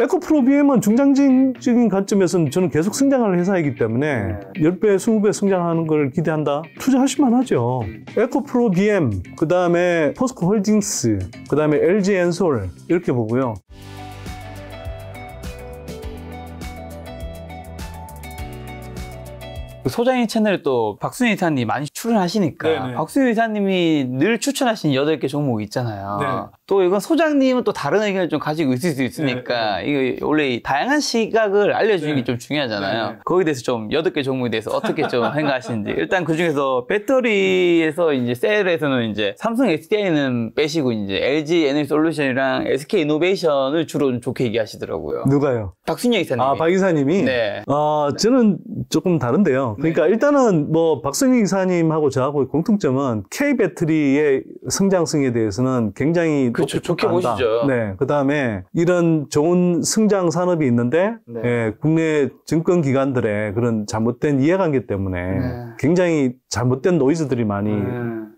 에코프로비엠은 중장진적인 관점에서는 저는 계속 성장하는 회사이기 때문에 10배, 20배 성장하는 걸 기대한다? 투자하실만 하죠. 에코프로비엠, 그 다음에 포스코 홀딩스, 그 다음에 LG 엔솔 이렇게 보고요. 그 소장님 채널에 또 박순희 이사님 많이 출연하시니까 네, 네. 박순희 이사님이 늘 추천하신 여덟 개 종목 있잖아요. 네또 이건 소장님은 또 다른 의견을 좀 가지고 있을 수 있으니까 네, 네. 이거 원래 다양한 시각을 알려주는 네. 게좀 중요하잖아요. 네, 네. 거기에 대해서 좀 여덟 개 종목에 대해서 어떻게 좀 생각하시는지 일단 그 중에서 배터리에서 이제 셀에서는 이제 삼성 SDI는 빼시고 이제 LG 에너지 솔루션이랑 SK 이노베이션을 주로 좋게 얘기하시더라고요. 누가요? 박순영 이사님. 아, 박 이사님이. 네. 아, 저는 조금 다른데요. 그러니까 일단은 뭐 박순영 이사님하고 저하고 공통점은 K 배터리의 성장성에 대해서는 굉장히 그렇죠. 좋게 간다. 보시죠. 네. 그다음에 이런 좋은 성장 산업이 있는데 네. 예, 국내 증권 기관들의 그런 잘못된 이해관계 때문에 네. 굉장히 잘못된 노이즈들이 많이 네.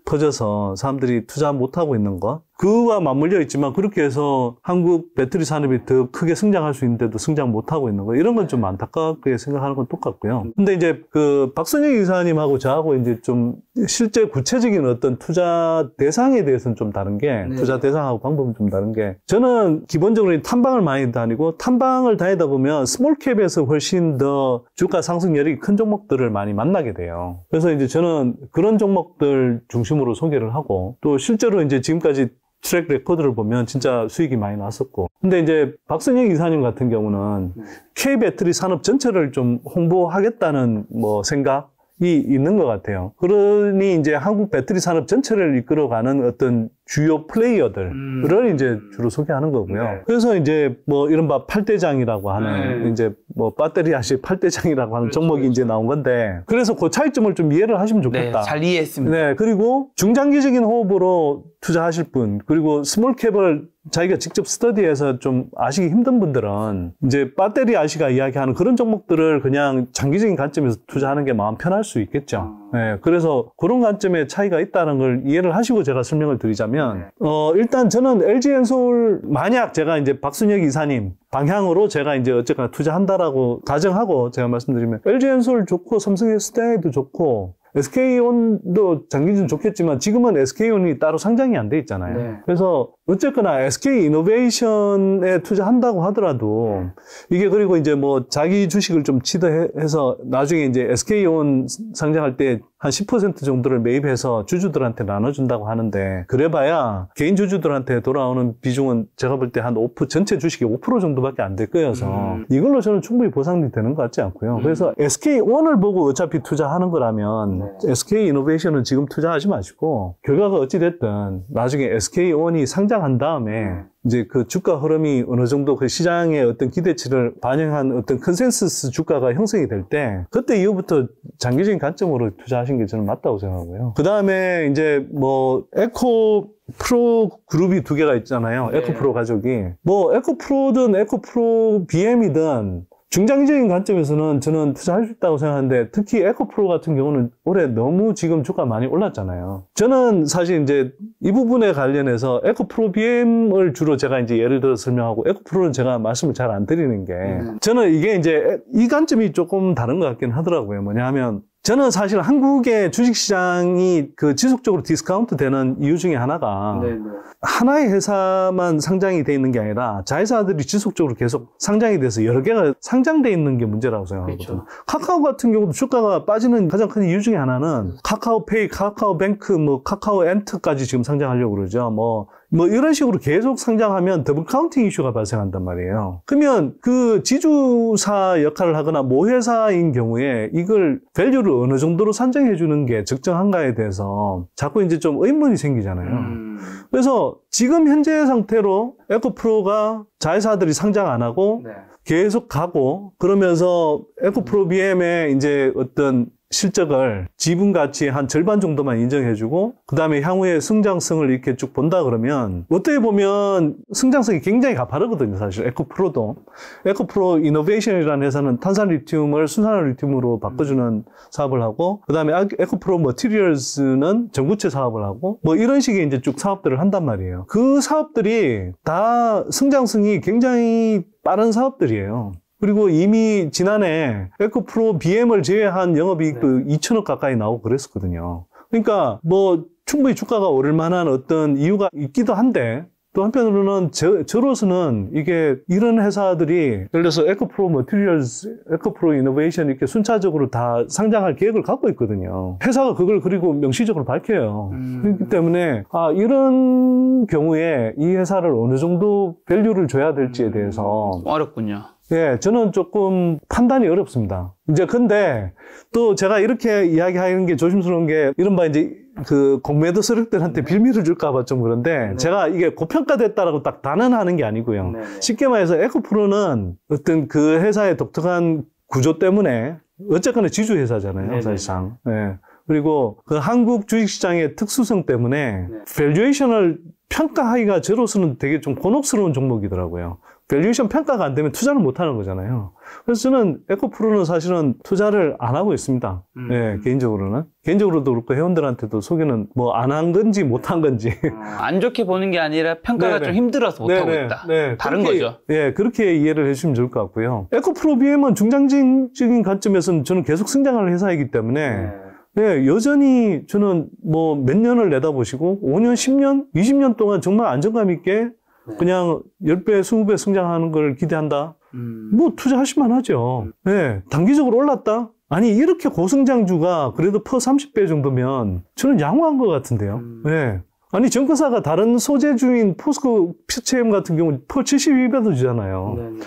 퍼져서 사람들이 투자 못 하고 있는 것 그와 맞물려 있지만 그렇게 해서 한국 배터리 산업이 더 크게 성장할 수 있는데도 성장 못하고 있는 거 이런 건 좀 안타깝게 생각하는 건 똑같고요. 근데 이제 그 박선영 이사님하고 저하고 이제 좀 실제 구체적인 어떤 투자 대상에 대해서는 좀 다른 게 네. 투자 대상하고 방법은 좀 다른 게 저는 기본적으로 탐방을 많이 다니고 탐방을 다니다 보면 스몰캡에서 훨씬 더 주가 상승 열이큰 종목들을 많이 만나게 돼요. 그래서 이제 저는 그런 종목들 중심으로 소개를 하고 또 실제로 이제 지금까지 트랙 레코드를 보면 진짜 수익이 많이 났었고. 근데 이제 박선영 이사님 같은 경우는 네. K 배터리 산업 전체를 좀 홍보하겠다는 뭐 생각이 있는 것 같아요. 그러니 이제 한국 배터리 산업 전체를 이끌어가는 어떤 주요 플레이어들을 음. 이제 주로 소개하는 거고요. 네. 그래서 이제 뭐 이른바 팔대장이라고 하는 네. 이제 뭐 배터리아시 팔대장이라고 하는 그렇죠, 종목이 그렇죠. 이제 나온 건데 그래서 그 차이점을 좀 이해를 하시면 네, 좋겠다. 네, 잘 이해했습니다. 네, 그리고 중장기적인 호흡으로 투자하실 분 그리고 스몰캡을 자기가 직접 스터디해서 좀 아시기 힘든 분들은 이제 배터리 아시가 이야기하는 그런 종목들을 그냥 장기적인 관점에서 투자하는 게 마음 편할 수 있겠죠. 음. 네, 그래서 그런 관점의 차이가 있다는 걸 이해를 하시고 제가 설명을 드리자면, 네. 어, 일단 저는 LG 엔솔, 만약 제가 이제 박순혁 이사님 방향으로 제가 이제 어쨌거나 투자한다라고 가정하고 제가 말씀드리면, LG 엔솔 좋고 삼성 SDI도 좋고, SK온도 장기준 좋겠지만 지금은 SK온이 따로 상장이 안 돼 있잖아요. 네. 그래서 어쨌거나 SK 이노베이션에 투자한다고 하더라도 네. 이게 그리고 이제 뭐 자기 주식을 좀취득해서 나중에 이제 SK온 상장할 때 한10% 정도를 매입해서 주주들한테 나눠준다고 하는데 그래봐야 개인 주주들한테 돌아오는 비중은 제가 볼 때한5% 전체 주식의 5% 정도밖에 안 될 거여서 음. 이걸로 저는 충분히 보상이 되는 것 같지 않고요. 음. 그래서 SK1을 보고 어차피 투자하는 거라면 네. SK이노베이션은 지금 투자하지 마시고 결과가 어찌됐든 나중에 SK1이 상장한 다음에 음. 이제 그 주가 흐름이 어느 정도 그 시장의 어떤 기대치를 반영한 어떤 컨센서스 주가가 형성이 될 때 그때 이후부터 장기적인 관점으로 투자하신 게 저는 맞다고 생각하고요. 그 다음에 이제 뭐 에코 프로 그룹이 두 개가 있잖아요. 네. 에코 프로 가족이. 뭐 에코 프로든 에코 프로 BM이든 중장기적인 관점에서는 저는 투자할 수 있다고 생각하는데 특히 에코프로 같은 경우는 올해 너무 지금 주가 많이 올랐잖아요. 저는 사실 이제 이 부분에 관련해서 에코프로 BM을 주로 제가 이제 예를 들어 설명하고 에코프로는 제가 말씀을 잘 안 드리는 게 네. 저는 이게 이제 이 관점이 조금 다른 것 같긴 하더라고요. 뭐냐 하면 저는 사실 한국의 주식시장이 그 지속적으로 디스카운트 되는 이유 중에 하나가 네네. 네. 하나의 회사만 상장이 돼 있는 게 아니라 자회사들이 지속적으로 계속 상장이 돼서 여러 개가 상장돼 있는 게 문제라고 생각하거든요. 그렇죠. 카카오 같은 경우도 주가가 빠지는 가장 큰 이유 중에 하나는 카카오페이, 카카오뱅크, 뭐 카카오엔트까지 지금 상장하려고 그러죠. 뭐뭐 이런 식으로 계속 상장하면 더블 카운팅 이슈가 발생한단 말이에요. 그러면 그 지주사 역할을 하거나 모회사인 경우에 이걸 밸류를 어느 정도로 산정해 주는 게 적정한가에 대해서 자꾸 이제 좀 의문이 생기잖아요. 음. 그래서 지금 현재 상태로 에코프로가 자회사들이 상장 안 하고 네. 계속 가고 그러면서 에코프로비엠의 음. 이제 어떤 실적을 지분 가치의 한 절반 정도만 인정해주고 그 다음에 향후의 성장성을 이렇게 쭉 본다 그러면 어떻게 보면 성장성이 굉장히 가파르거든요 사실 에코프로도 에코프로 이노베이션이라는 회사는 탄산 리튬을 순산화 리튬으로 바꿔주는 사업을 하고 그 다음에 아, 에코프로 머티리얼스는 전구체 사업을 하고 뭐 이런 식의 이제 쭉 사업들을 한단 말이에요 그 사업들이 다 성장성이 굉장히 빠른 사업들이에요 그리고 이미 지난해 에코프로 BM을 제외한 영업이익도 네. 2천억 가까이 나오고 그랬었거든요. 그러니까 뭐 충분히 주가가 오를 만한 어떤 이유가 있기도 한데 또 한편으로는 저, 저로서는 이게 이런 회사들이 예를 들어서 에코프로 머티리얼스, 에코프로 이노베이션 이렇게 순차적으로 다 상장할 계획을 갖고 있거든요. 회사가 그걸 그리고 명시적으로 밝혀요. 음. 그렇기 때문에 아 이런 경우에 이 회사를 어느 정도 밸류를 줘야 될지에 음. 대해서 음. 어렵군요. 예, 저는 조금 판단이 어렵습니다. 이제 근데 또 제가 이렇게 이야기하는 게 조심스러운 게 이른바 이제 그 공매도 세력들한테 네. 빌미를 줄까봐 좀 그런데 네. 제가 이게 고평가됐다라고 딱 단언하는 게 아니고요. 네, 네. 쉽게 말해서 에코프로는 어떤 그 회사의 독특한 구조 때문에 어쨌거나 지주회사잖아요. 네. 네. 사실상. 예. 그리고 그 한국 주식시장의 특수성 때문에 밸류에이션을 평가하기가 저로서는 되게 좀 곤혹스러운 종목이더라고요. 밸류에이션 평가가 안 되면 투자를 못 하는 거잖아요. 그래서 저는 에코프로는 사실은 투자를 안 하고 있습니다. 음. 예, 개인적으로는. 개인적으로도 그렇고 회원들한테도 소개는 뭐 안 한 건지 못 한 건지. 음. 안 좋게 보는 게 아니라 평가가 네네. 네. 좀 힘들어서 못 네네. 하고 네. 있다. 네네. 다른 그렇게, 거죠. 예, 그렇게 이해를 해주시면 좋을 것 같고요. 에코프로 BM은 중장진적인 관점에서는 저는 계속 성장하는 회사이기 때문에 네. 네, 여전히 저는 뭐 몇 년을 내다보시고 5년, 10년, 20년 동안 정말 안정감 있게 네. 그냥 10배, 20배 성장하는 걸 기대한다? 음. 뭐 투자하실만 하죠. 음. 네. 단기적으로 올랐다? 아니 이렇게 고성장주가 그래도 퍼 30배 정도면 저는 양호한 것 같은데요. 음. 네. 아니 정권사가 다른 소재주인 포스코 피체엠 같은 경우 퍼 72배도 주잖아요. 예. 네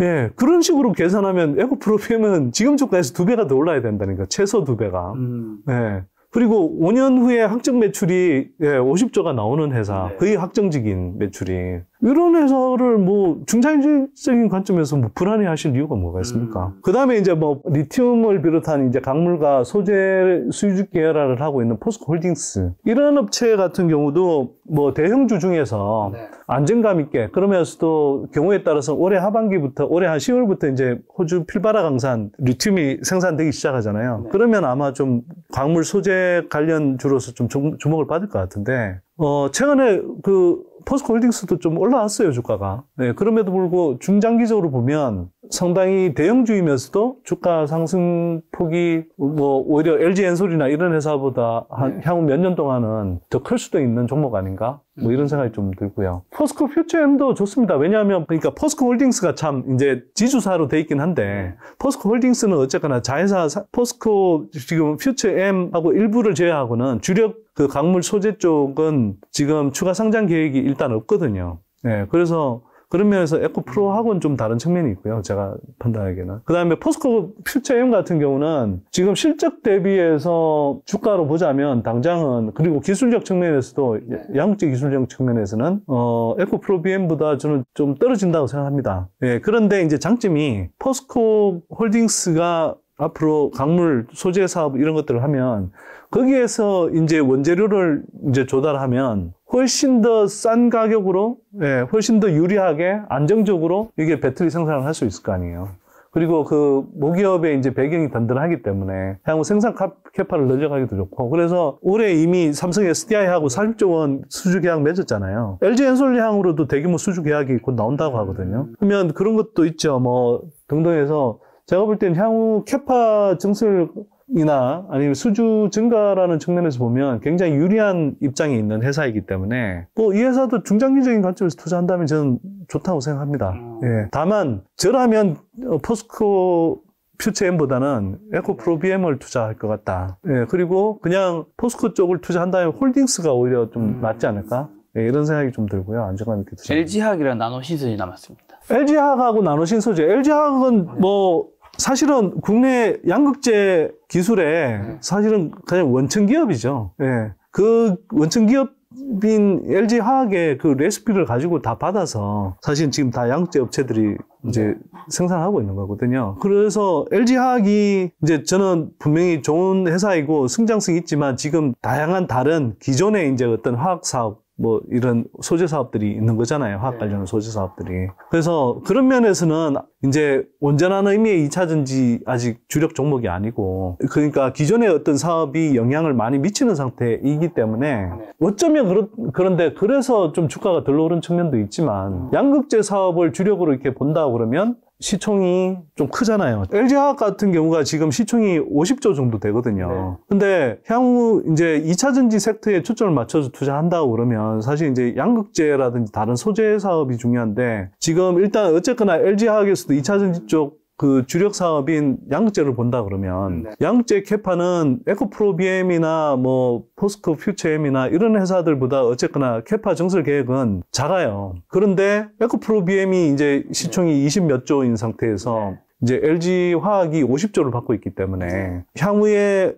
네, 그런 식으로 계산하면 에코프로비엠은 지금 주가에서 2 배가 더 올라야 된다니까 최소 2 배가. 음. 네. 그리고 5년 후에 학정 매출이 예, 50조가 나오는 회사, 네. 거의 확정적인 매출이. 이런 회사를 뭐 중장기적인 관점에서 뭐 불안해 하실 이유가 뭐가 있습니까? 음. 그 다음에 이제 뭐 리튬을 비롯한 이제 강물과 소재 수주 계열화를 하고 있는 포스코 홀딩스. 이런 업체 같은 경우도 뭐 대형주 중에서 네. 안정감 있게 그러면서도 경우에 따라서 올해 하반기부터 올해 한 10월부터 이제 호주 필바라 강산 리튬이 생산되기 시작하잖아요. 네. 그러면 아마 좀 광물 소재 관련 주로서 좀 주목을 받을 것 같은데, 어, 최근에 그 포스코홀딩스도 좀 올라왔어요 주가가. 네, 그럼에도 불구하고 중장기적으로 보면 상당히 대형주이면서도 주가 상승 폭이 뭐 오히려 LG 엔솔이나 이런 회사보다 한 네. 향후 몇 년 동안은 더 클 수도 있는 종목 아닌가? 뭐 이런 음. 생각이 좀 들고요. 포스코 퓨처엠도 좋습니다. 왜냐하면 그러니까 포스코 홀딩스가 참 이제 지주사로 돼 있긴 한데 네. 포스코 홀딩스는 어쨌거나 자회사 포스코 지금 퓨처엠하고 일부를 제외하고는 주력 그 강물 소재 쪽은 지금 추가 상장 계획이 일단 없거든요. 네, 그래서 그런 면에서 에코프로하고는 좀 다른 측면이 있고요. 제가 판단하기에는. 그 다음에 포스코 퓨처엠 같은 경우는 지금 실적 대비해서 주가로 보자면 당장은 그리고 기술적 측면에서도 네. 양극재 기술적 측면에서는 어, 에코프로 BM보다 저는 좀 떨어진다고 생각합니다. 예, 그런데 이제 장점이 포스코 홀딩스가 앞으로 강물 소재 사업 이런 것들을 하면 거기에서 이제 원재료를 이제 조달하면 훨씬 더 싼 가격으로 예, 훨씬 더 유리하게 안정적으로 이게 배터리 생산을 할 수 있을 거 아니에요. 그리고 그 모기업의 이제 배경이 단단하기 때문에 향후 생산 캐파를 늘려가기도 좋고 그래서 올해 이미 삼성 SDI하고 40조 원 수주 계약 맺었잖아요. LG 엔솔리향으로도 대규모 수주 계약이 곧 나온다고 하거든요. 그러면 그런 것도 있죠. 뭐 등등해서 제가 볼 때는 향후 캐파 증설이나 아니면 수주 증가라는 측면에서 보면 굉장히 유리한 입장이 있는 회사이기 때문에 또이 뭐 회사도 중장기적인 관점에서 투자한다면 저는 좋다고 생각합니다. 음. 예. 다만 저라면 어, 포스코 퓨처엠보다는 에코프로비엠을 투자할 것 같다. 예, 그리고 그냥 포스코 쪽을 투자한다면 홀딩스가 오히려 좀 음. 낫지 않을까? 예, 이런 생각이 좀 들고요. 안정감 있게 투자. l g 학이랑나노신소이 남았습니다. LG화학하고 나노신소재. LG화학은 뭐 사실은 국내 양극재 기술에 네. 사실은 그냥 원천 기업이죠. 예. 그 원천 기업인 LG 화학의 그 레시피를 가지고 다 받아서 사실 은 지금 다 양극재 업체들이 이제 네. 생산하고 있는 거거든요. 그래서 LG 화학이 이제 저는 분명히 좋은 회사이고 성장성이 있지만 지금 다양한 다른 기존의 이제 어떤 화학 사업 뭐 이런 소재 사업들이 있는 거잖아요. 화학 네. 관련 소재 사업들이. 그래서 그런 면에서는 이제 온전한 의미의 2차 전지 아직 주력 종목이 아니고 그러니까 기존의 어떤 사업이 영향을 많이 미치는 상태이기 때문에 네. 어쩌면 그런 그런데 그래서 좀 주가가 덜 오른 측면도 있지만 양극재 사업을 주력으로 이렇게 본다 그러면 시총이 좀 크잖아요. LG화학 같은 경우가 지금 시총이 50조 정도 되거든요. 네. 근데 향후 이제 2차전지 섹터에 초점을 맞춰서 투자한다고 그러면 사실 이제 양극재라든지 다른 소재 사업이 중요한데 지금 일단 어쨌거나 LG화학에서도 2차전지 쪽그 주력 사업인 양극재를 본다 그러면 네. 양극재 캐파는 에코프로비엠이나 뭐 포스코 퓨처엠이나 이런 회사들보다 어쨌거나 캐파 정설 계획은 작아요. 그런데 에코프로비엠이 이제 시총이 20몇 조인 상태에서 네. 이제 LG 화학이 50조를 받고 있기 때문에 네. 향후에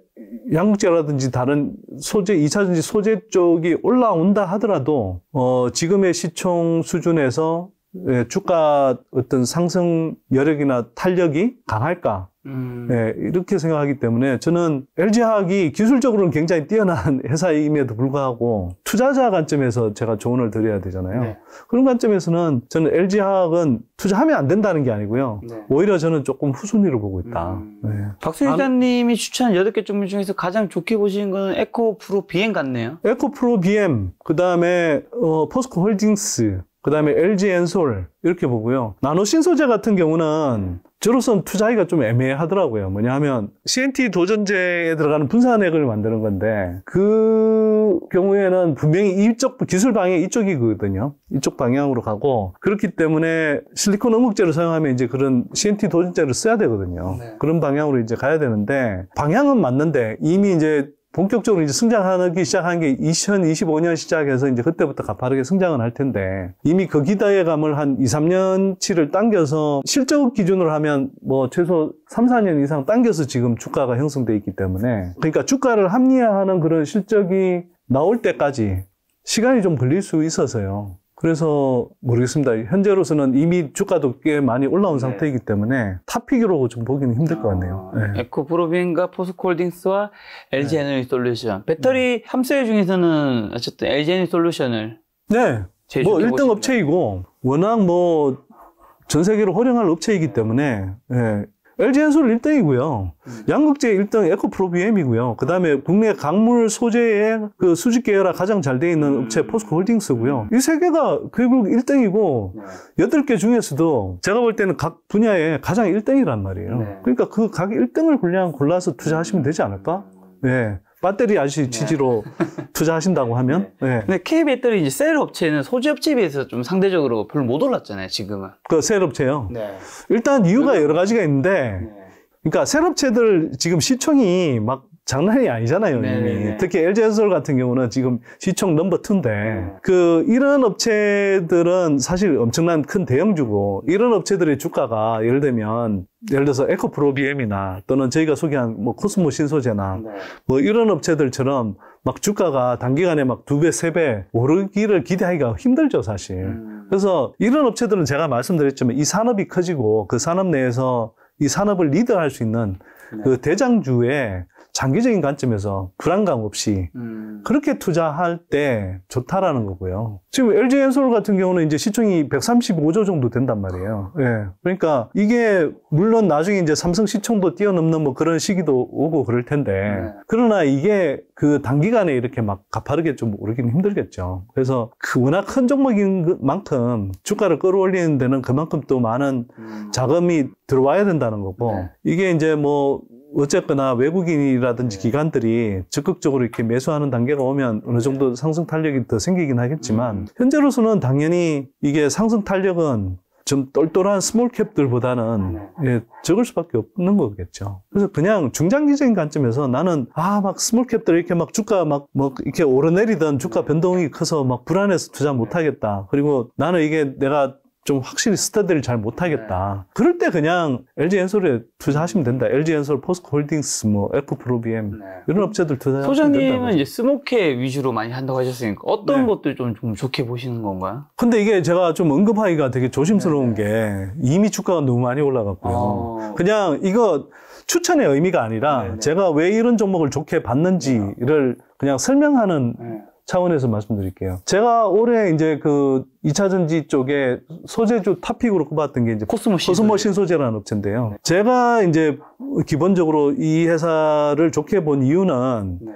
양극재라든지 다른 소재, 2차전지 소재 쪽이 올라온다 하더라도, 어, 지금의 시총 수준에서 예, 주가 어떤 상승 여력이나 탄력이 강할까? 음. 예, 이렇게 생각하기 때문에 저는 LG화학이 기술적으로는 굉장히 뛰어난 회사임에도 불구하고 투자자 관점에서 제가 조언을 드려야 되잖아요. 네. 그런 관점에서는 저는 LG화학은 투자하면 안 된다는 게 아니고요. 네. 오히려 저는 조금 후순위로 보고 있다. 음. 네. 박수 기자님이 추천한 여개 종목 중에서 가장 좋게 보시는 건 에코프로 BM 같네요. 에코프로 BM, 그 다음에 어, 포스코 홀딩스, 그 다음에 LG 엔솔 이렇게 보고요. 나노신 소재 같은 경우는 저로서는 투자하기가 좀 애매하더라고요. 뭐냐 하면 CNT 도전제에 들어가는 분산액을 만드는 건데 그 경우에는 분명히 이쪽 기술 방향이 이쪽이거든요. 이쪽 방향으로 가고 그렇기 때문에 실리콘 음극재를 사용하면 이제 그런 CNT 도전제를 써야 되거든요. 네. 그런 방향으로 이제 가야 되는데 방향은 맞는데 이미 이제 본격적으로 이제 성장하기 시작한 게 2025년 시작해서 이제 그때부터 가파르게 성장을 할 텐데 이미 그 기대감을 한 2, 3년치를 당겨서 실적 기준으로 하면 뭐 최소 3, 4년 이상 당겨서 지금 주가가 형성돼 있기 때문에 그러니까 주가를 합리화하는 그런 실적이 나올 때까지 시간이 좀 걸릴 수 있어서요. 그래서 모르겠습니다. 현재로서는 이미 주가도 꽤 많이 올라온 네. 상태이기 때문에 탑픽으로 좀 보기는 힘들 것 같네요. 아, 네. 에코브로빙과 포스코홀딩스와 LG에너지솔루션 네. 배터리 네. 함세 중에서는 어쨌든 LG에너지솔루션을 네. 뭐 1등 업체이고 워낙 뭐전 세계로 활용할 업체이기 때문에 예, LG 엔솔 1등이고요. 음. 양극재 1등 에코프로비엠이고요. 그다음에 국내 강물 소재의 그 수직 계열화 가장 잘 돼 있는 업체 음. 포스코 홀딩스고요. 이 세 개가 결국 1등이고 네. 8개 중에서도 제가 볼 때는 각 분야에 가장 1등이란 말이에요. 네. 그러니까 그 각 1등을 골라 골라서 투자하시면 되지 않을까? 음. 네. 배터리 아저씨 취지로 네. 투자하신다고 하면. 네. 네. 근데 K 배터리 이제 셀 업체는 소재 업체에 비해서 좀 상대적으로 별로 못 올랐잖아요, 지금은. 그 셀 업체요. 네. 일단 이유가 여러 가지가 있는데, 네. 그러니까 셀 업체들 지금 시총이 막 장난이 아니잖아요, 네네 이미. 특히 LG건설 같은 경우는 지금 시총 넘버 2인데, 네. 그, 이런 업체들은 사실 엄청난 큰 대형주고, 이런 업체들의 주가가 예를 들면, 예를 들어서 에코프로비엠이나 또는 저희가 소개한 뭐 코스모 신소재나 네. 뭐 이런 업체들처럼 막 주가가 단기간에 막 두 배, 세 배 오르기를 기대하기가 힘들죠, 사실. 음. 그래서 이런 업체들은 제가 말씀드렸지만 이 산업이 커지고 그 산업 내에서 이 산업을 리드할 수 있는 네. 그 대장주의 장기적인 관점에서 불안감 없이 음. 그렇게 투자할 때 좋다라는 거고요. 지금 LG 엔솔 같은 경우는 이제 시총이 135조 정도 된단 말이에요. 예. 네. 그러니까 이게 물론 나중에 이제 삼성 시총도 뛰어넘는 뭐 그런 시기도 오고 그럴 텐데 네. 그러나 이게 그 단기간에 이렇게 막 가파르게 좀 오르기는 힘들겠죠. 그래서 그 워낙 큰 종목인 만큼 주가를 끌어올리는 데는 그만큼 또 많은 음. 자금이 들어와야 된다는 거고 네. 이게 이제 뭐 어쨌거나 외국인이라든지 네. 기관들이 적극적으로 이렇게 매수하는 단계가 오면 어느 네. 정도 상승 탄력이 더 생기긴 하겠지만 음. 현재로서는 당연히 이게 상승 탄력은 좀 똘똘한 스몰캡들보다는 네. 예, 적을 수밖에 없는 거겠죠. 그래서 그냥 중장기적인 관점에서 나는 아 막 스몰캡들 이렇게 막 주가 막뭐 이렇게 오르내리던 주가 변동이 커서 막 불안해서 투자 못하겠다. 그리고 나는 이게 내가 좀 확실히 스터디를 잘 못하겠다. 네. 그럴 때 그냥 LG 엔솔에 투자하시면 된다. LG 엔솔, 포스코 홀딩스, 뭐 에코프로비엠 네. 이런 업체들 투자하시면 소장님 된다. 소장님은 이제 스모케 위주로 많이 한다고 하셨으니까 어떤 네. 것들 좀, 좀 좋게 보시는 건가요? 근데 이게 제가 좀 언급하기가 되게 조심스러운 네, 네. 게 이미 주가가 너무 많이 올라갔고요. 어... 그냥 이거 추천의 의미가 아니라 네, 네 제가 왜 이런 종목을 좋게 봤는지를 그냥 설명하는 차원에서 말씀드릴게요. 제가 올해 이제 그 2차 전지 쪽에 소재주 탑픽으로 꼽았던 게 이제 코스모신, 소재라는 업체인데요. 네. 제가 이제 기본적으로 이 회사를 좋게 본 이유는 네.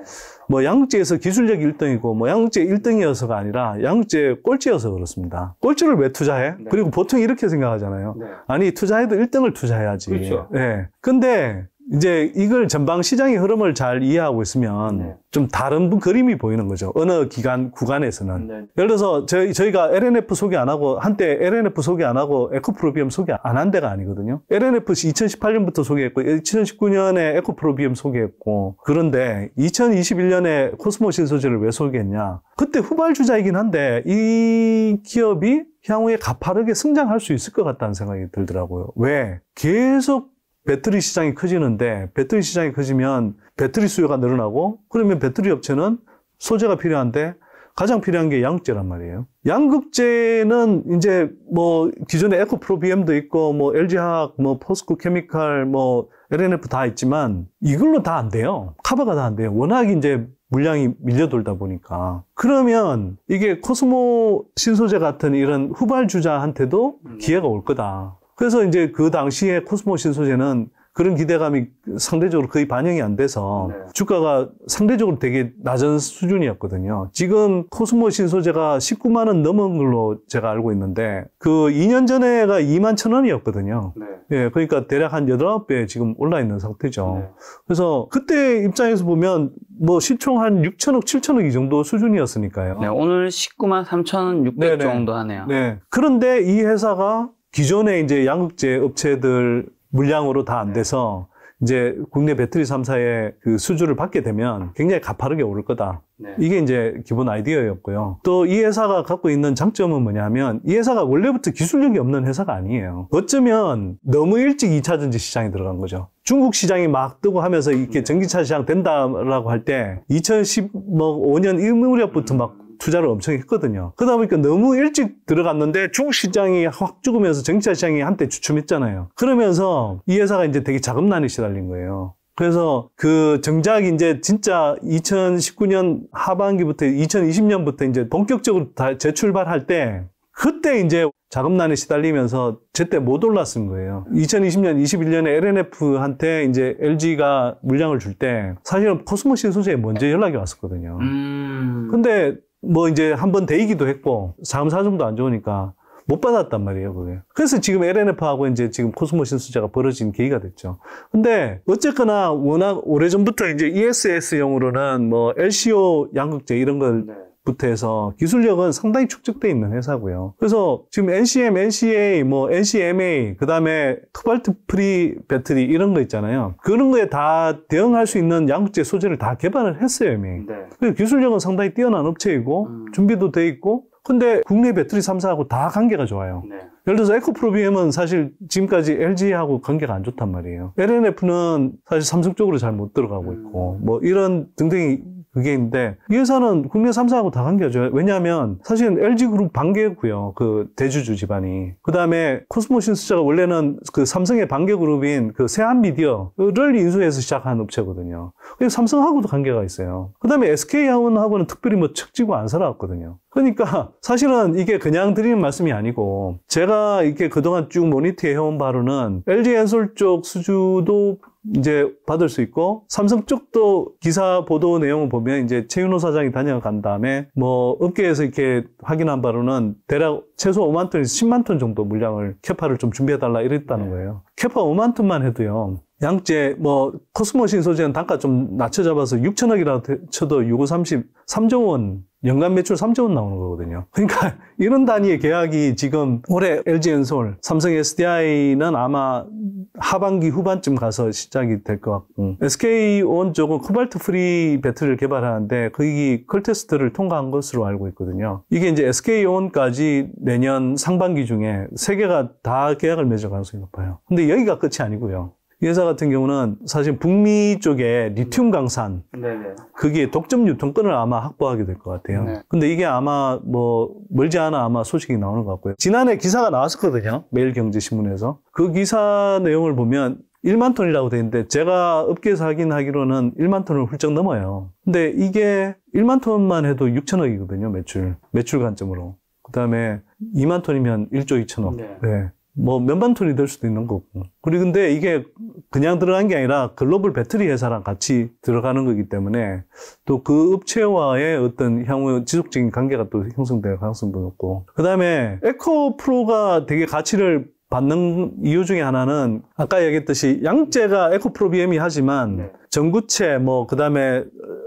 뭐양국제에서 기술력 1등이고 뭐양국제 1등이어서가 아니라 양국제 꼴찌여서 그렇습니다. 꼴찌를 왜 투자해? 네. 그리고 보통 이렇게 생각하잖아요. 네. 아니 투자해도 1등을 투자해야지. 그렇죠. 네. 근데 이제 이걸 전방 시장의 흐름을 잘 이해하고 있으면 네. 좀 다른 그림이 보이는 거죠. 어느 기간 구간에서는 네. 예를 들어서 저희, 저희가 LNF 소개 안 하고 한때 LNF 소개 안 하고 에코프로비엄 소개 안 한 데가 아니거든요. LNF 2018년부터 소개했고 2019년에 에코프로비엄 소개했고 그런데 2021년에 코스모 신소재를 왜 소개했냐? 그때 후발주자이긴 한데 이 기업이 향후에 가파르게 성장할 수 있을 것 같다는 생각이 들더라고요. 왜? 계속 배터리 시장이 커지는데 배터리 시장이 커지면 배터리 수요가 늘어나고 그러면 배터리 업체는 소재가 필요한데 가장 필요한 게 양극재란 말이에요. 양극재는 이제 뭐 기존에 에코프로비엠도 있고 뭐 LG화학, 뭐 포스코 케미칼, 뭐 LNF 다 있지만 이걸로 다 안 돼요. 커버가 다 안 돼요. 워낙 이제 물량이 밀려돌다 보니까 그러면 이게 코스모 신소재 같은 이런 후발주자한테도 기회가 올 거다. 그래서 이제 그 당시에 코스모 신소재는 그런 기대감이 상대적으로 거의 반영이 안 돼서 네. 주가가 상대적으로 되게 낮은 수준이었거든요. 지금 코스모 신소재가 19만 원 넘은 걸로 제가 알고 있는데 그 2년 전에가 2만 천 원이었거든요. 네. 예, 그러니까 대략 한 8배 지금 올라 있는 상태죠. 네. 그래서 그때 입장에서 보면 뭐 시총 한 6천억, 7천억 이 정도 수준이었으니까요. 네, 오늘 19만 3천 6백 정도 하네요. 네. 그런데 이 회사가 기존에 이제 양극재 업체들 물량으로 다안 네. 돼서 이제 국내 배터리 3사의 그 수주를 받게 되면 굉장히 가파르게 오를 거다. 네. 이게 이제 기본 아이디어였고요. 또 이 회사가 갖고 있는 장점은 뭐냐면 이 회사가 원래부터 기술력이 없는 회사가 아니에요. 어쩌면 너무 일찍 2차전지 시장에 들어간 거죠. 중국 시장이 막 뜨고 하면서 이렇게 네. 전기차 시장 된다라고 할 때 2015년 1무렵부터 막 투자를 엄청 했거든요. 그러다 보니까 너무 일찍 들어갔는데 중 시장이 확 죽으면서 정치 시장이 한때 주춤했잖아요. 그러면서 이 회사가 이제 되게 자금난에 시달린 거예요. 그래서 그 정작 이제 진짜 2019년 하반기부터 2020년부터 이제 본격적으로 다 재출발할 때 그때 이제 자금난에 시달리면서 제때 못 올랐은 거예요. 2020년, 21년에 LNF한테 이제 LG가 물량을 줄 때 사실은 코스모시 소재에 먼저 연락이 왔었거든요. 음... 근데 뭐 이제 한번 데이기도 했고 사음 사정도 안 좋으니까 못 받았단 말이에요, 그게. 그래서 지금 LNF하고 이제 지금 코스모신수자가 벌어진 계기가 됐죠. 근데 어쨌거나 워낙 오래전부터 이제 ESS용으로는 뭐 LCO 양극재 이런 걸 네. 부터 해서 기술력은 상당히 축적돼 있는 회사고요. 그래서 지금 NCM, NCA, 뭐 NCMA, 그 다음에 코발트 프리 배터리 이런 거 있잖아요. 그런 거에 다 대응할 수 있는 양극재 소재를 다 개발을 했어요, 이미. 네. 기술력은 상당히 뛰어난 업체이고 음. 준비도 돼 있고 근데 국내 배터리 3사하고 다 관계가 좋아요. 네. 예를 들어서 에코프로비엠은 사실 지금까지 LG하고 관계가 안 좋단 말이에요. LNF는 사실 삼성 쪽으로 잘 못 들어가고 있고 음. 뭐 이런 등등이 그게 있는데 이 회사는 국내 3사하고 다 관계죠. 하 왜냐하면 사실은 LG그룹 반계였고요그 대주주 집안이. 그 다음에 코스모신스자가 원래는 그 삼성의 반계그룹인그 세안미디어를 인수해서 시작한 업체거든요. 그래서 삼성하고도 관계가 있어요. 그 다음에 SK하고는 특별히 뭐 측지고 안 살아왔거든요. 그러니까 사실은 이게 그냥 드리는 말씀이 아니고 제가 이렇게 그동안 쭉 모니터해온 바로는 LG 엔솔 쪽 수주도 이제 받을 수 있고 삼성 쪽도 기사 보도 내용을 보면 이제 최윤호 사장이 다녀간 다음에 뭐 업계에서 이렇게 확인한 바로는 대략 최소 5만 톤에서 10만 톤 정도 물량을 캐파를 좀 준비해 달라 이랬다는 네. 거예요. 캐파 5만 톤만 해도요. 양재뭐 코스모신 소재는 단가 좀 낮춰 잡아서 6천억이라도 쳐도 6,530 3조 원 연간 매출 3조 원 나오는 거거든요. 그러니까 이런 단위의 계약이 지금 올해 LG 엔솔, 삼성 SDI는 아마 하반기 후반쯤 가서 시작이 될 것 같고 SK온 쪽은 코발트 프리 배터리를 개발하는데 그게 컬 테스트를 통과한 것으로 알고 있거든요. 이게 이제 SK온까지 내년 상반기 중에 세 개가 다 계약을 맺을 가능성이 높아요. 근데 여기가 끝이 아니고요. 회사 같은 경우는 사실 북미 쪽에 리튬 강산 네네. 거기 독점 유통권을 아마 확보하게 될 것 같아요. 네. 근데 이게 아마 뭐 멀지 않아 아마 소식이 나오는 것 같고요. 지난해 기사가 나왔었거든요. 매일경제신문에서 그 기사 내용을 보면 1만 톤이라고 돼 있는데 제가 업계에서 확인하기로는 1만 톤을 훌쩍 넘어요. 근데 이게 1만 톤만 해도 6천억이거든요 매출 매출 관점으로. 그다음에 2만 톤이면 1조 2천억. 네. 네. 뭐 몇만 톤이 될 수도 있는 거고. 그리고 근데 이게 그냥 들어간 게 아니라 글로벌 배터리 회사랑 같이 들어가는 거기 때문에 또 그 업체와의 어떤 향후 지속적인 관계가 또 형성될 가능성도 높고. 그 다음에 에코 프로가 되게 가치를 받는 이유 중에 하나는 아까 얘기했듯이 양재가 에코프로 BM이 하지만 네. 전구체 뭐 그다음에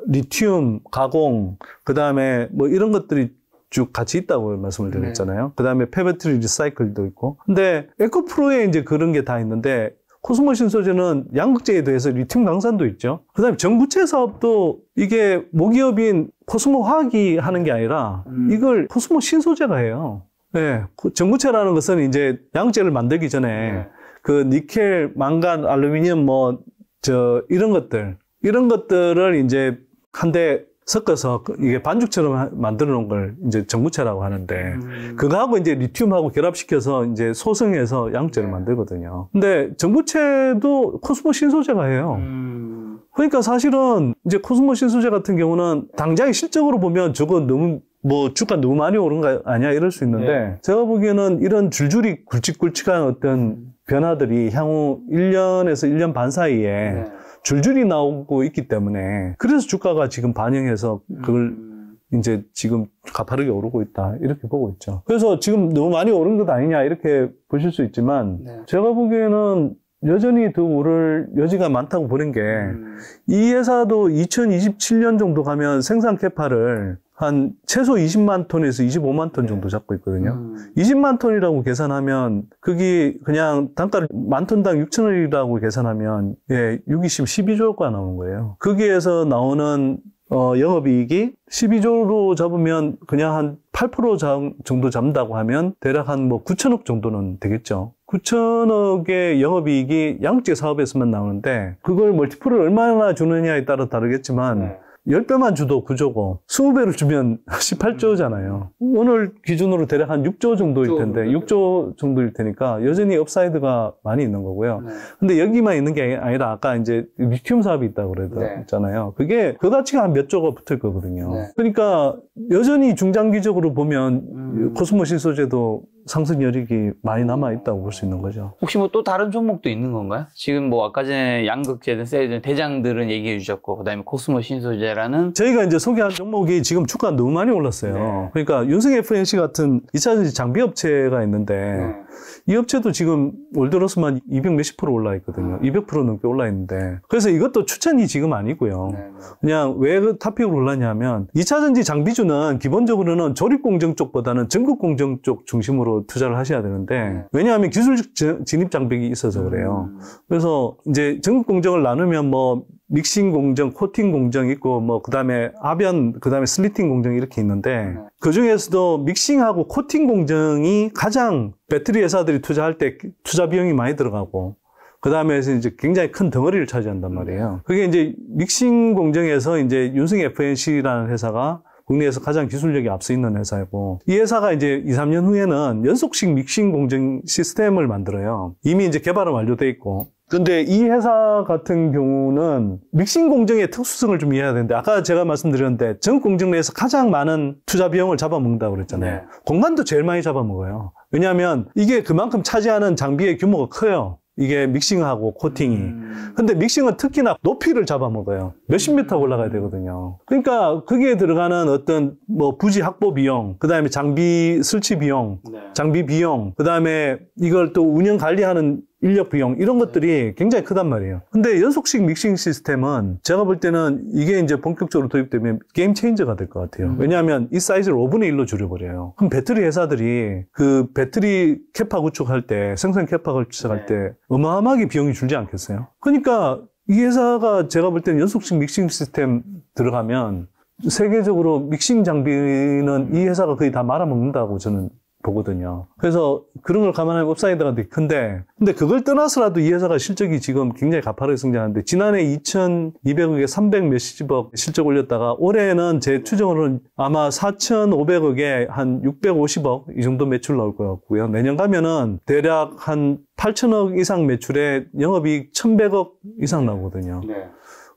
리튬 가공 그다음에 뭐 이런 것들이 쭉 같이 있다고 말씀을 드렸잖아요. 네. 그 다음에 페배트리 리사이클도 있고. 근데 에코프로에 이제 그런 게 다 있는데 코스모 신소재는 양극재에 대해서 리튬 강산도 있죠. 그 다음에 전구체 사업도 이게 모기업인 코스모 화학이 하는 게 아니라 음. 이걸 코스모 신소재가 해요. 네, 전구체라는 그 것은 이제 양극재를 만들기 전에 네. 그 니켈, 망간, 알루미늄 뭐, 저, 이런 것들, 이런 것들을 이제 한데 섞어서 이게 반죽처럼 만들어 놓은 걸 이제 정구체라고 하는데 음. 그거하고 이제 리튬하고 결합시켜서 이제 소성해서 양재를 네. 만들거든요. 근데 정구체도 코스모 신소재가 해요. 음. 그러니까 사실은 이제 코스모 신소재 같은 경우는 당장 실적으로 보면 저거 너무 뭐 주가 너무 많이 오른 거 아니야 이럴 수 있는데 네. 제가 보기에는 이런 줄줄이 굵직굵직한 어떤 음. 변화들이 향후 1년에서 1년 반 사이에 네. 줄줄이 나오고 있기 때문에 그래서 주가가 지금 반영해서 그걸 음. 이제 지금 가파르게 오르고 있다 이렇게 보고 있죠. 그래서 지금 너무 많이 오른 것 아니냐 이렇게 보실 수 있지만 네. 제가 보기에는 여전히 더 오를 여지가 많다고 보는 게이 음. 회사도 2027년 정도 가면 생산 캐파를 한 최소 20만 톤에서 25만 톤 네. 정도 잡고 있거든요. 음. 20만 톤이라고 계산하면 그게 그냥 단가를 만 톤당 6천 원이라고 계산하면 예, 6 2심 12조가 나오는 거예요. 거기에서 나오는 어, 영업이익이 12조로 잡으면 그냥 한 8% 정도 잡는다고 하면 대략 한 뭐 9천억 정도는 되겠죠. 9천억의 영업이익이 양국제 사업에서만 나오는데 그걸 멀티플을 얼마나 주느냐에 따라 다르겠지만 네. 10배만 주도 9조고 20배를 주면 18조잖아요. 오늘 기준으로 대략 한 6조 정도일 텐데 6조 정도일 테니까 여전히 업사이드가 많이 있는 거고요. 네. 근데 여기만 있는 게 아니라 아까 이제 리튬 사업이 있다고 그랬잖아요. 네. 그게 그 가치가 한 몇 조가 붙을 거거든요. 네. 그러니까 여전히 중장기적으로 보면 음. 코스모 신소재도 상승 여력이 많이 남아 있다고 볼 수 있는 거죠. 혹시 뭐 또 다른 종목도 있는 건가요? 지금 뭐 아까 전에 양극재든 세든 대장들은 얘기해 주셨고 그다음에 코스모 신소재라는 저희가 이제 소개한 종목이 지금 주가 너무 많이 올랐어요. 네. 그러니까 윤승 FNC 같은 2차전지 장비 업체가 있는데 네. 이 업체도 지금 올 들어서만 200 몇십 프로 올라 있거든요. 아. 200% 넘게 올라 있는데. 그래서 이것도 추천이 지금 아니고요. 네네. 네. 그냥 왜타픽으로 그 올랐냐면 2차전지 장비주는 기본적으로는 조립 공정 쪽보다는 전국 공정 쪽 중심으로 투자를 하셔야 되는데 네. 왜냐하면 기술 진입 장벽이 있어서 그래요. 음. 그래서 이제 전국 공정을 나누면 뭐 믹싱 공정, 코팅 공정 있고 뭐 그다음에 아변, 그다음에 슬리팅 공정 이렇게 있는데 네. 그 중에서도 믹싱하고 코팅 공정이 가장 배터리 회사들이 투자할 때 투자 비용이 많이 들어가고 그다음에 이제 굉장히 큰 덩어리를 차지한단 말이에요. 네. 그게 이제 믹싱 공정에서 이제 윤승 FNC라는 회사가 국내에서 가장 기술력이 앞서 있는 회사이고 이 회사가 이제 2, 3년 후에는 연속식 믹싱 공정 시스템을 만들어요. 이미 이제 개발은 완료돼 있고 근데 이 회사 같은 경우는 믹싱 공정의 특수성을 좀 이해해야 되는데 아까 제가 말씀드렸는데 전 공정 내에서 가장 많은 투자 비용을 잡아먹는다고 그랬잖아요. 네. 공간도 제일 많이 잡아먹어요. 왜냐하면 이게 그만큼 차지하는 장비의 규모가 커요. 이게 믹싱하고 코팅이. 음. 근데 믹싱은 특히나 높이를 잡아먹어요. 몇십 미터 올라가야 되거든요. 그러니까 거기에 들어가는 어떤 뭐 부지 확보 비용, 그 다음에 장비 설치 비용, 네. 장비 비용, 그 다음에 이걸 또 운영 관리하는 인력 비용 이런 네. 것들이 굉장히 크단 말이에요. 근데 연속식 믹싱 시스템은 제가 볼 때는 이게 이제 본격적으로 도입되면 게임 체인저가 될 것 같아요. 음. 왜냐하면 이 사이즈를 5분의 1로 줄여버려요. 그럼 배터리 회사들이 그 배터리 캐파 구축할 때 생산 캐파 구축할 네. 때 어마어마하게 비용이 줄지 않겠어요? 그러니까 이 회사가 제가 볼 때는 연속식 믹싱 시스템 들어가면 세계적으로 믹싱 장비는 이 음. 회사가 거의 다 말아먹는다고 저는 보거든요. 그래서 그런 걸 감안하면 업사이드가 되게 큰데, 근데 그걸 떠나서라도 이 회사가 실적이 지금 굉장히 가파르게 성장하는데, 지난해 2,200억에 300 몇십억 실적 올렸다가, 올해는 제 추정으로는 아마 4,500억에 한 650억 이 정도 매출 나올 것 같고요. 내년 가면은 대략 한 8천억 이상 매출에 영업이익 1,100억 이상 나오거든요. 네.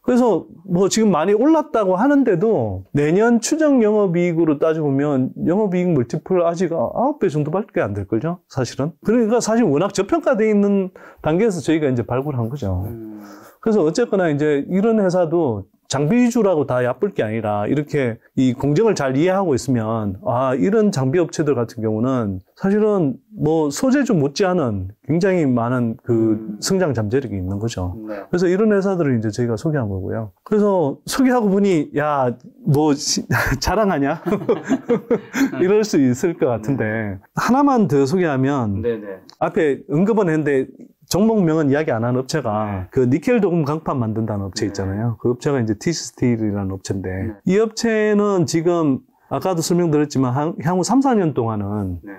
그래서 뭐 지금 많이 올랐다고 하는데도 내년 추정 영업이익으로 따져보면 영업이익 물티플 아직 아홉 배 정도밖에 안 될 거죠. 사실은. 그러니까 사실 워낙 저평가돼 있는 단계에서 저희가 이제 발굴한 거죠. 음. 그래서 어쨌거나 이제 이런 회사도 장비 위주라고 다 얕볼 게 아니라 이렇게 이 공정을 잘 이해하고 있으면 아 이런 장비 업체들 같은 경우는 사실은 뭐 소재 좀 못지않은 굉장히 많은 그 성장 잠재력이 있는 거죠. 네. 그래서 이런 회사들을 이제 저희가 소개한 거고요. 그래서 소개하고 보니 야너 뭐 자랑하냐 네. 이럴 수 있을 것 같은데 하나만 더 소개하면 네네. 네. 앞에 언급은 했는데 종목명은 이야기 안 한 업체가 네. 그 니켈 도금 강판 만든다는 업체 네. 있잖아요. 그 업체가 이제 티스틸이라는 업체인데 네. 이 업체는 지금 아까도 설명드렸지만 향후 3, 4년 동안은 네.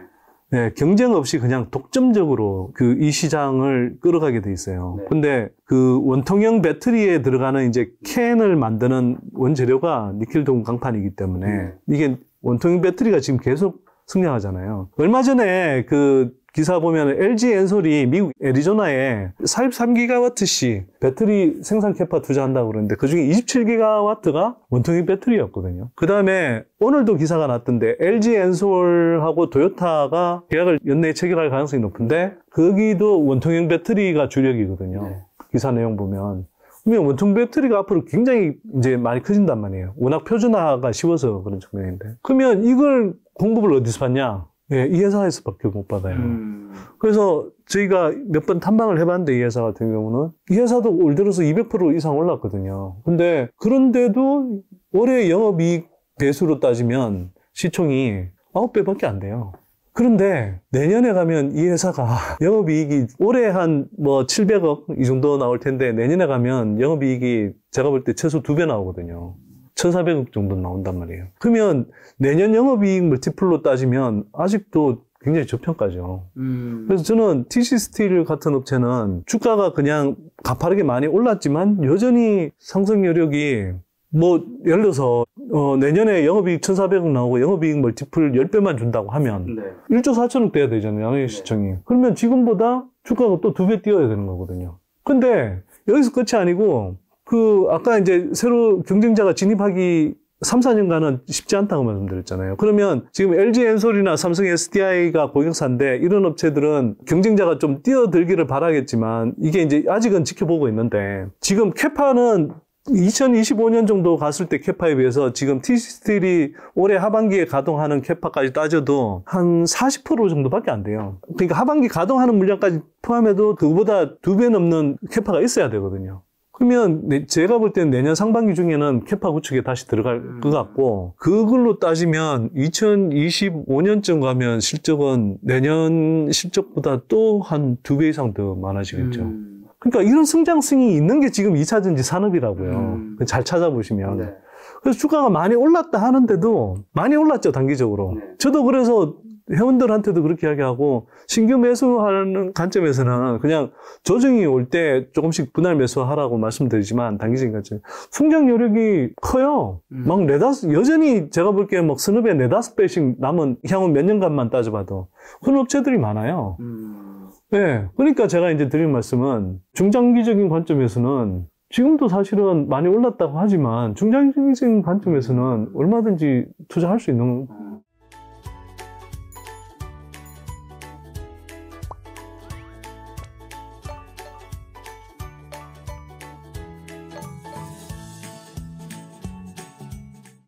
네, 경쟁 없이 그냥 독점적으로 그 이 시장을 끌어가게 돼 있어요. 네. 근데 그 원통형 배터리에 들어가는 이제 캔을 만드는 원재료가 니켈 도금 강판이기 때문에 네. 이게 원통형 배터리가 지금 계속 승리하잖아요 얼마 전에 그 기사 보면 LG 엔솔이 미국 애리조나에 4 3기가와트씨 배터리 생산 캐파 투자한다고 그러는데 그중에 27기가와트가 원통형 배터리였거든요. 그 다음에 오늘도 기사가 났던데 LG 엔솔하고 도요타가 계약을 연내에 체결할 가능성이 높은데 거기도 원통형 배터리가 주력이거든요. 네. 기사 내용 보면. 그러면 원통 배터리가 앞으로 굉장히 이제 많이 커진단 말이에요. 워낙 표준화가 쉬워서 그런 측면인데. 그러면 이걸 공급을 어디서 받냐? 예, 이 회사에서밖에 못 받아요. 음. 그래서 저희가 몇 번 탐방을 해봤는데 이 회사 같은 경우는 이 회사도 올 들어서 200% 이상 올랐거든요. 근데 그런데도 올해 영업이익 배수로 따지면 시총이 9배밖에 안 돼요. 그런데 내년에 가면 이 회사가 영업이익이 올해 한 뭐 700억 이 정도 나올 텐데 내년에 가면 영업이익이 제가 볼 때 최소 두 배 나오거든요. 1,400억 정도 나온단 말이에요. 그러면 내년 영업이익 멀티플로 따지면 아직도 굉장히 저평가죠. 음. 그래서 저는 TC 스틸 같은 업체는 주가가 그냥 가파르게 많이 올랐지만 여전히 상승 여력이 뭐 예를 들어서 어, 내년에 영업이익 1,400억 나오고 영업이익 멀티플 10배만 준다고 하면 네. 1조 4천억 돼야 되잖아요. 양의 네. 시청이. 네. 그러면 지금보다 주가가 또 두 배 뛰어야 되는 거거든요. 근데 여기서 끝이 아니고 그 아까 이제 새로 경쟁자가 진입하기 3, 4년간은 쉽지 않다고 말씀드렸잖아요. 그러면 지금 LG 엔솔이나 삼성 SDI가 고객사인데 이런 업체들은 경쟁자가 좀 뛰어들기를 바라겠지만 이게 이제 아직은 지켜보고 있는데 지금 캐파는 2025년 정도 갔을 때 캐파에 비해서 지금 티스틸이 올해 하반기에 가동하는 캐파까지 따져도 한 40% 정도밖에 안 돼요. 그러니까 하반기 가동하는 물량까지 포함해도 그보다 두 배 넘는 캐파가 있어야 되거든요. 그러면 제가 볼 때는 내년 상반기 중에는 캐파 구축에 다시 들어갈 음. 것 같고 그걸로 따지면 2025년쯤 가면 실적은 내년 실적보다 또 한 두 배 이상 더 많아지겠죠. 음. 그러니까 이런 성장성이 있는 게 지금 2차전지 산업이라고요. 음. 잘 찾아보시면. 네. 그래서 주가가 많이 올랐다 하는데도 많이 올랐죠 단기적으로. 네. 저도 그래서 회원들한테도 그렇게 이야기하고 신규 매수하는 관점에서는 그냥 조정이 올 때 조금씩 분할 매수하라고 말씀드리지만 단기적인 관점 충장 여력이 커요. 음. 막 네다섯 여전히 제가 볼기에 막 스눕에 네다섯 배씩 남은 향후 몇 년간만 따져봐도 큰 업체들이 많아요. 음. 네, 그러니까 제가 이제 드린 말씀은 중장기적인 관점에서는 지금도 사실은 많이 올랐다고 하지만 중장기적인 관점에서는 얼마든지 투자할 수 있는 음.